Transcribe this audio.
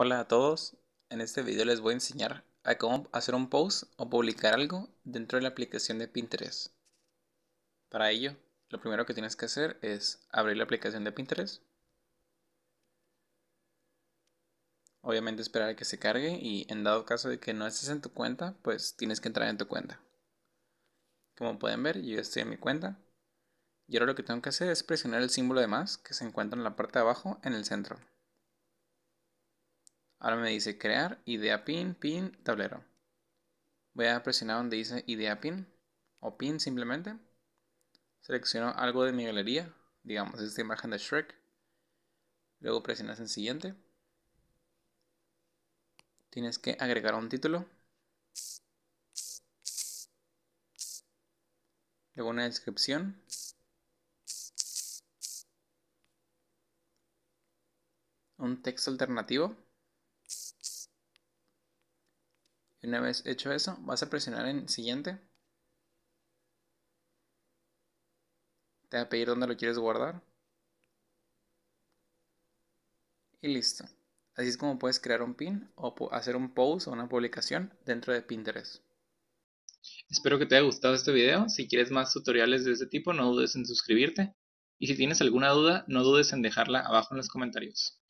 Hola a todos, en este video les voy a enseñar a cómo hacer un post o publicar algo dentro de la aplicación de Pinterest. Para ello, lo primero que tienes que hacer es abrir la aplicación de Pinterest. Obviamente esperar a que se cargue y en dado caso de que no estés en tu cuenta, pues tienes que entrar en tu cuenta. Como pueden ver, yo estoy en mi cuenta. Y ahora lo que tengo que hacer es presionar el símbolo de más que se encuentra en la parte de abajo en el centro. Ahora me dice crear idea pin, pin, tablero. Voy a presionar donde dice idea pin o pin simplemente. Selecciono algo de mi galería, digamos esta imagen de Shrek. Luego presionas en siguiente. Tienes que agregar un título. Luego una descripción. Un texto alternativo. Y una vez hecho eso, vas a presionar en siguiente. Te va a pedir dónde lo quieres guardar. Y listo. Así es como puedes crear un pin o hacer un post o una publicación dentro de Pinterest. Espero que te haya gustado este video. Si quieres más tutoriales de este tipo, no dudes en suscribirte. Y si tienes alguna duda, no dudes en dejarla abajo en los comentarios.